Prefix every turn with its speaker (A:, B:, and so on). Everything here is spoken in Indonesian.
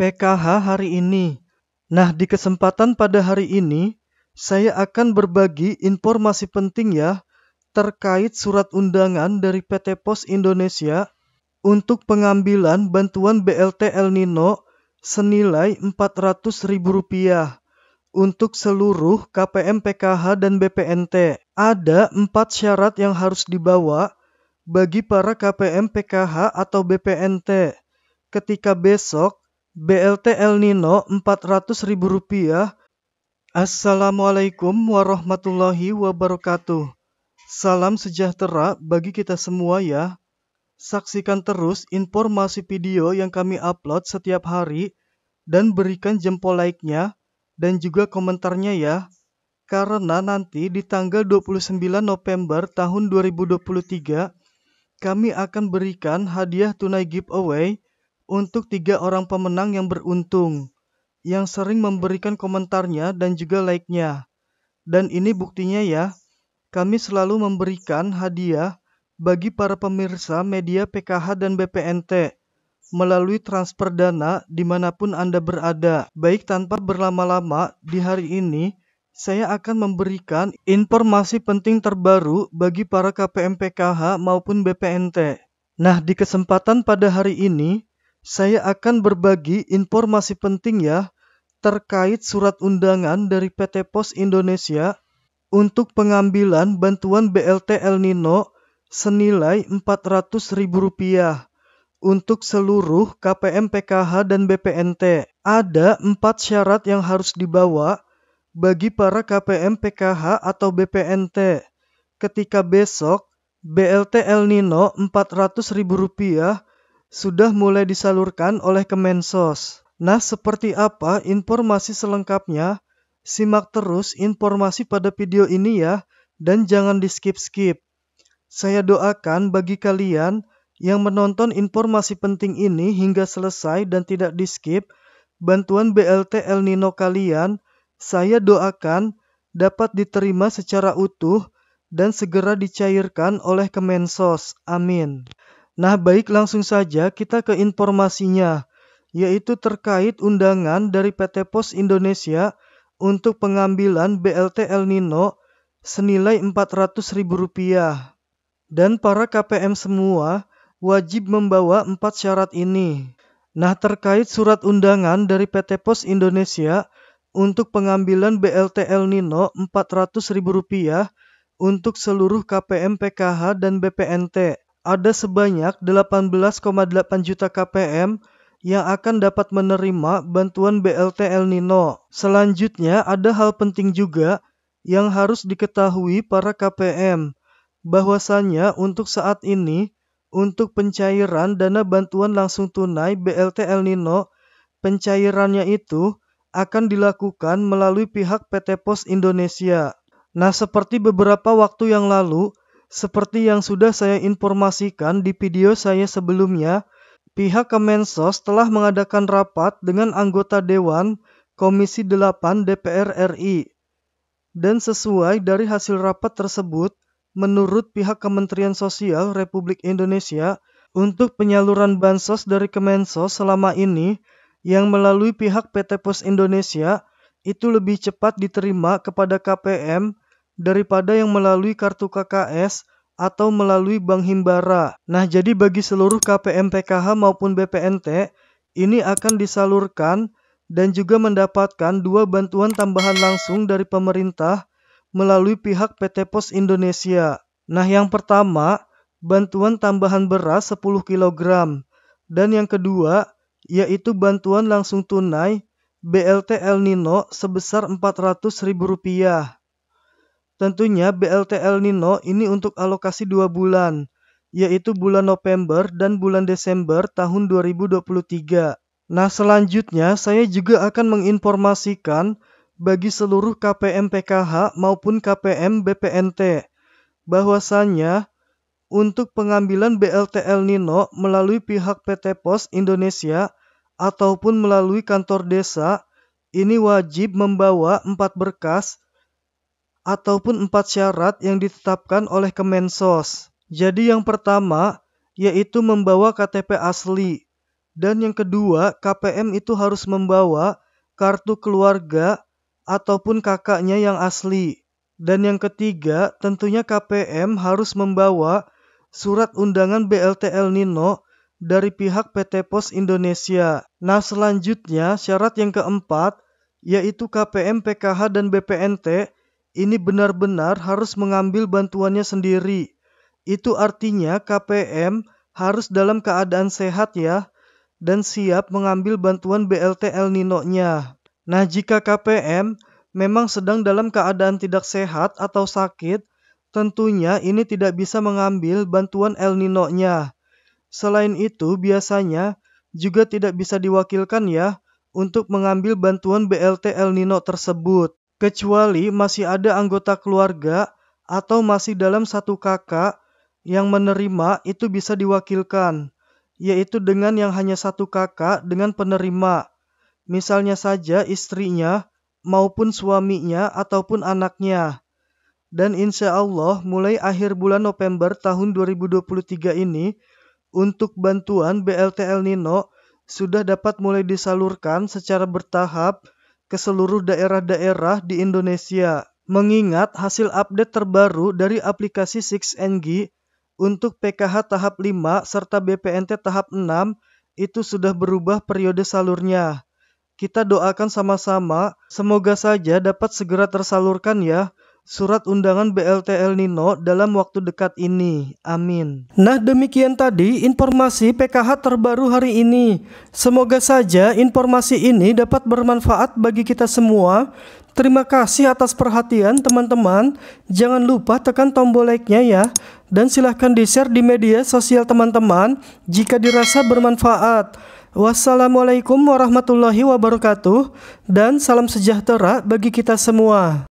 A: PKH hari ini. Nah, di kesempatan pada hari ini, saya akan berbagi informasi penting ya terkait surat undangan dari PT Pos Indonesia untuk pengambilan bantuan BLT El Nino senilai Rp400.000 untuk seluruh KPM PKH dan BPNT. Ada empat syarat yang harus dibawa bagi para KPM PKH atau BPNT ketika besok BLT El Nino Rp400.000. Assalamualaikum warahmatullahi wabarakatuh. Salam sejahtera bagi kita semua ya. Saksikan terus informasi video yang kami upload setiap hari dan berikan jempol like-nya dan juga komentarnya ya. Karena nanti di tanggal 29 November tahun 2023 kami akan berikan hadiah tunai giveaway untuk tiga orang pemenang yang beruntung, yang sering memberikan komentarnya dan juga like-nya. Dan ini buktinya ya, kami selalu memberikan hadiah bagi para pemirsa media PKH dan BPNT melalui transfer dana dimanapun Anda berada. Baik tanpa berlama-lama, di hari ini saya akan memberikan informasi penting terbaru bagi para KPM PKH maupun BPNT. Nah, di kesempatan pada hari ini, saya akan berbagi informasi penting ya terkait surat undangan dari PT Pos Indonesia untuk pengambilan bantuan BLT El Nino senilai Rp400.000 untuk seluruh KPM PKH dan BPNT. Ada empat syarat yang harus dibawa bagi para KPM PKH atau BPNT ketika besok BLT El Nino Rp400.000 sudah mulai disalurkan oleh Kemensos. Nah, seperti apa informasi selengkapnya? Simak terus informasi pada video ini ya, dan jangan di skip-skip. Saya doakan bagi kalian yang menonton informasi penting ini hingga selesai dan tidak di skip, bantuan BLT El Nino kalian, saya doakan dapat diterima secara utuh dan segera dicairkan oleh Kemensos. Amin. Nah, baik langsung saja kita ke informasinya, yaitu terkait undangan dari PT Pos Indonesia untuk pengambilan BLT El Nino senilai Rp400.000. Dan para KPM semua wajib membawa empat syarat ini. Nah, terkait surat undangan dari PT Pos Indonesia untuk pengambilan BLT El Nino Rp400.000 untuk seluruh KPM PKH dan BPNT ada sebanyak 18,8 juta KPM yang akan dapat menerima bantuan BLT El Nino. Selanjutnya, ada hal penting juga yang harus diketahui para KPM, bahwasannya untuk saat ini, untuk pencairan dana bantuan langsung tunai BLT El Nino, pencairannya itu akan dilakukan melalui pihak PT Pos Indonesia. Nah, seperti beberapa waktu yang lalu, seperti yang sudah saya informasikan di video saya sebelumnya, pihak Kemensos telah mengadakan rapat dengan anggota Dewan Komisi 8 DPR RI. Dan sesuai dari hasil rapat tersebut, menurut pihak Kementerian Sosial Republik Indonesia, untuk penyaluran bansos dari Kemensos selama ini yang melalui pihak PT Pos Indonesia itu lebih cepat diterima kepada KPM daripada yang melalui kartu KKS atau melalui Bank Himbara. Nah, jadi bagi seluruh KPM PKH maupun BPNT, ini akan disalurkan dan juga mendapatkan dua bantuan tambahan langsung dari pemerintah melalui pihak PT Pos Indonesia. Nah, yang pertama, bantuan tambahan beras 10 kg. Dan yang kedua, yaitu bantuan langsung tunai BLT El Nino sebesar Rp400.000. Tentunya BLT El Nino ini untuk alokasi dua bulan, yaitu bulan November dan bulan Desember tahun 2023. Nah, selanjutnya saya juga akan menginformasikan bagi seluruh KPM PKH maupun KPM BPNT bahwasannya untuk pengambilan BLT El Nino melalui pihak PT Pos Indonesia ataupun melalui kantor desa ini wajib membawa empat berkas ataupun empat syarat yang ditetapkan oleh Kemensos. Jadi yang pertama yaitu membawa KTP asli dan yang kedua KPM itu harus membawa kartu keluarga ataupun kakaknya yang asli. Dan yang ketiga, tentunya KPM harus membawa surat undangan BLT El Nino dari pihak PT Pos Indonesia. Nah, selanjutnya syarat yang keempat yaitu KPM PKH dan BPNT ini benar-benar harus mengambil bantuannya sendiri. Itu artinya KPM harus dalam keadaan sehat ya dan siap mengambil bantuan BLT El Nino-nya. Nah, jika KPM memang sedang dalam keadaan tidak sehat atau sakit, tentunya ini tidak bisa mengambil bantuan El Nino-nya. Selain itu, biasanya juga tidak bisa diwakilkan ya untuk mengambil bantuan BLT El Nino tersebut kecuali masih ada anggota keluarga atau masih dalam satu kakak yang menerima itu bisa diwakilkan, yaitu dengan yang hanya satu kakak dengan penerima. Misalnya saja istrinya maupun suaminya ataupun anaknya. Dan insya Allah mulai akhir bulan November tahun 2023 ini, untuk bantuan BLT El Nino sudah dapat mulai disalurkan secara bertahap, ke seluruh daerah-daerah di Indonesia. Mengingat hasil update terbaru dari aplikasi 6NG untuk PKH tahap 5 serta BPNT tahap 6 itu sudah berubah periode salurnya. Kita doakan sama-sama, semoga saja dapat segera tersalurkan ya surat undangan BLT El Nino dalam waktu dekat ini. Amin. Nah, demikian tadi informasi PKH terbaru hari ini. Semoga saja informasi ini dapat bermanfaat bagi kita semua. Terima kasih atas perhatian teman-teman. Jangan lupa tekan tombol like-nya ya dan silahkan di-share di media sosial teman-teman jika dirasa bermanfaat. Wassalamualaikum warahmatullahi wabarakatuh dan salam sejahtera bagi kita semua.